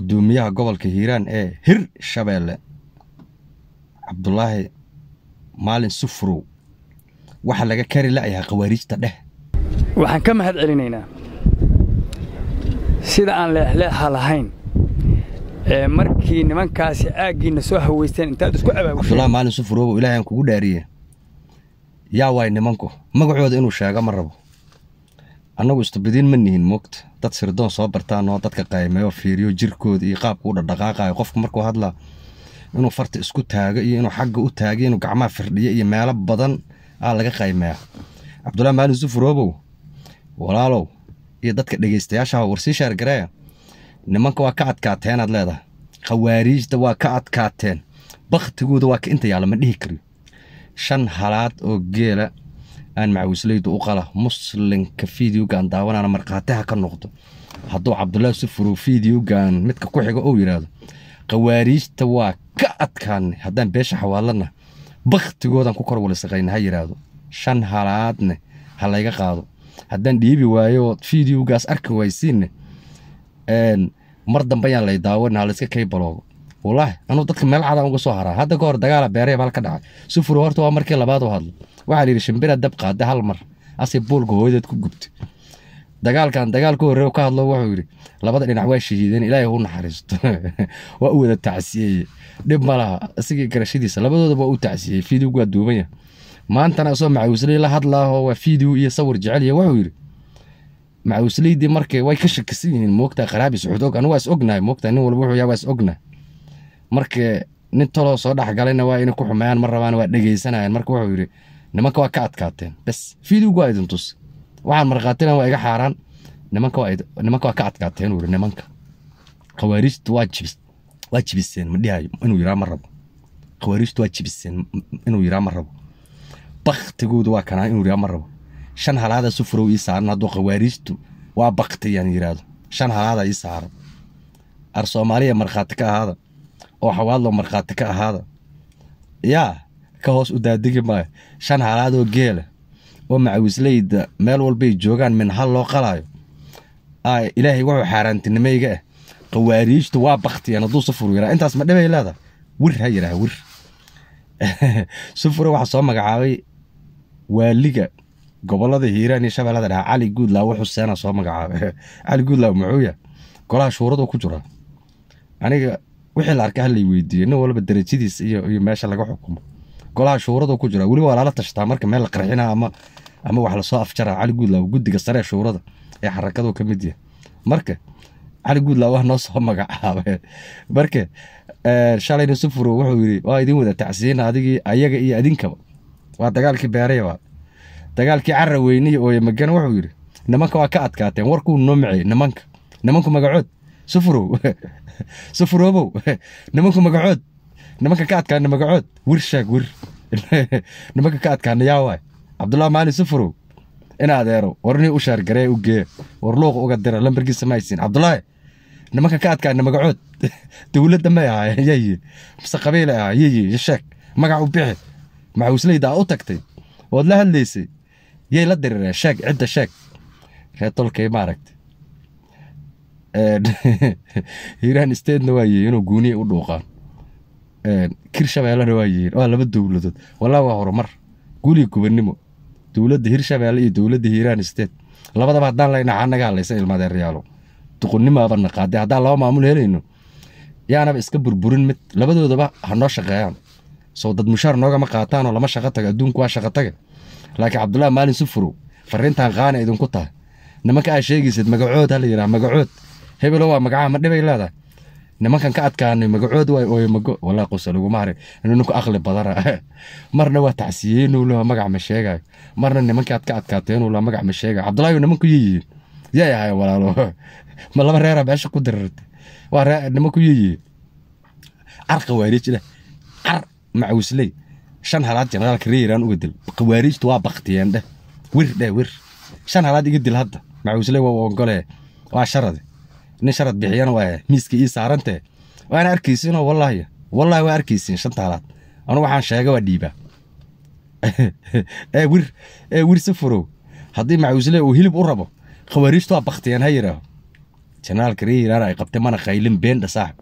gudoomiyaha gobolka hiiraan ee hir shabeelle cabdulaahi maalin sufrow waxaa laga kari la'yahay khawaariijta dheh waxaan ka mahad celinaynaa sida aan leexleexa lahayn markii nimankaasi aaggiinna soo haweysteen intaad isku abaabushabdulahi maalin sufurow ilaahay kugu dhaariye yaa waay nimanku magacooda inuu sheego ma rabo annagu istubidiin ma nihin moogta dad sirdoon soo bartaan oo dadka qaymeeyo fiiriyo jirkooda iyo qaabka u dhadhaqaaqayo qofka markuu hadla inuu farta isku taago iyo inuu xagga u taagay inuu gacmaha firdhiyo iyo meelo badan aa laga qaymeyaa cabdullahi maalin sufurobow walaalow iyo dadka dhegaystayaashaha warsii shaargareeya nimanka waa ka adkaateenaad leedahay khawaariijda waa ka adkaateen bakhtigooda waa ka inta yaalla ma dhihi kariyo shan halaad oo geela aan macawisleydu u qala muslinka videogan daawanaana markhaatiha ka noqdo hadduu cabdulaahi sufuru videogan midka ku xigo ou yidhaahdo khawaariijta waa ka adkaanay haddaan beesha xawaaladna bakhtigoodan ku kor walisaqayna ha yidhaahdo shan halaadne ha layga qaado haddaan dhiibi waayo fidiogaas arki waysiinne mar dambe yaan lay daawana ha layska kaybaloogo walaahi anuu dadka meel cadan uga soo haraa hadda ka dagaala beeraya baal ka dhacay sufur horta waa markii labaad u hadlo waxaa layidhi shimbira dab qaada hal mar asay buulka hooyadeed ku gubta dagaalkan dagaal ka horreeya ka hadlo wuxuu yidhi labada dhinac waa shahiideen ilaahay huu naxariisto waa u wada tacsiyeeye dhib ma laha isigii garashadiisa labadoodaba waa u tacsiyeeye fiidigu waa duuban yahay maantana isoo macawisley la hadlaahoo waa fiidigu iyo sawir jecel wuxuu yidhi macawisleydii markay way ka shakisan yihiin moogtaa qaraabi suxuud og waa is ognahay moogtaa nin walba wuxuu yahay waa is ognahay marka nin taloo soo dhexgalayna waa ina ku xumeeyaan ma rabaan waa dhegaysanayaan marka wuxuu yidhi nimanka waa ka adkaateen bes fiidowgu waa idin tus waxaan markhaatina waa iga xaaraan nimanka waa ka adkaateen uu yidhi nimanka khawaarijtu waa jibiseen ma dhihayo inuu yiraa ma rabo khawaarijtu waa jibiseen inuu yiraa ma rabo baktigoodu waa kanaa inuu yiraa ma rabo shan halaada sufurow ii saaran hadduu khawaarijtu waa baktiyaan yidhaahdo shan halaada ii saaran ar soomaaliya markhaati ka ahaada oo xawaadloo markhaati ka ahaada yaa ka hoos u daadigi maayo shan halaadoo geela oo macawisleyda meel walbay joogaan min hal loo qalaayo ilaahay wuxuu xaaraantinimayga ah eh. qawaariijtu waa baktiyeen hadduu sufur yaraa intaas ma dhibay leedahay wir ha yidhaah wir sufure waxaa soo magacaabay waaliga gobolada hiiraan iyo shabeellada dhahaa cali guudlaawe xuseena soo magacaabay cali guudlaawe muxuu yahay golaha shuuradu ku jira aniga wixii la arkay hala weydiiyo nin walba darajadiis iyo meesha laga xukumo golaha shuurada ku jira weliba waa lala tashtaa marka meel la qarxina ama ama wax lasoo afjaraa cali guudlaaw guddiga saree shuurada ee xarakadu ka mid yahay marka cali guudlaaw waa noo soo magacaabee marka shalayna sufuro wuxuu yidhi waa idin wada tacsiin adigii ayaga iyo adinkaba waa dagaalkii beerayaba dagaalkii cara weyniya ooye magan wuxuu yidhi nimanka waa ka adkaateen warkuu noo maceeyey nimanka nimanku magacood safurow safuroobow nimanku magacood nimanka ka adkaana magacood wir shaag wir nimanka ka adkaana yaawaay cabdullahi maalin safurow in adeero war nin u shaargaree u gee war uga dira lambarkiisa ma haysiin nimanka ka adkaana magacood dowladda may ahaayeen yaye mase qabiilay ahaa yaye sheeg magac u bixi maxuusleydaa u tagtay ood la hadlaysay yay la dirire sheeg cidda sheeg reer tolkay maaragta hiiraan statena waa yeeyen oo guuniya u dhuuqaan kir shabeellena waa yeeyen waa laba dowladood walaa waa horumar guliga gubernimo dowladda hir iyo dowladda hiiraan state labadaba haddaan la dhacaa naga hadlaysa ilmaadeeryaalo duqunnimaaba naqaade haddaan laba maamul helayno yaanaba iska burburin mid labadoodaba hanoo noo shaqeeyaan soo dad mushaar noogama qaataanoo lama shaqo taga adduunku waa shaqo taga laakiin cabdullaahi maalin sufurow farriintan qaana idinku tahay nimanka aa sheegaysid magacood ha la yidhaha magacood hebelo waa magacaha ma dhibay leedahay nimankan ka adkaanay magacood waay ooye mago walaa qosa laguma harin ninku aqli badana marna waa tacsiyeenu leha magac ma sheegayo marna nimankii aad ka adkaateenu leha magac ma sheegayo cabdullaahi nimanku yiyiin yay ahay walaalo ma laba reera beesha ku dirartay waa ree nimanku yiyiin car khawaariij car macawisley shan halaad jenaraalka reeraan uga dil khawaariijtu waa baktiyeen dheh wir dheh wir shan halaad iga dil hadda macawisley waa ongolee waa sharadi nin sharad bixiyana waaya miiska ii saarante waana arkaysiinoo wallaahi wallahi waa arkaysiin shan taalaad anu waxaan sheega waa dhiibaa ee wir ee wir si furow haddii macuusle uu hilib u rabo khawaariijtu waa baktiyeen ha yidhaaho janaalka reer iiraan ay qabtay mana khaylin been dhasaax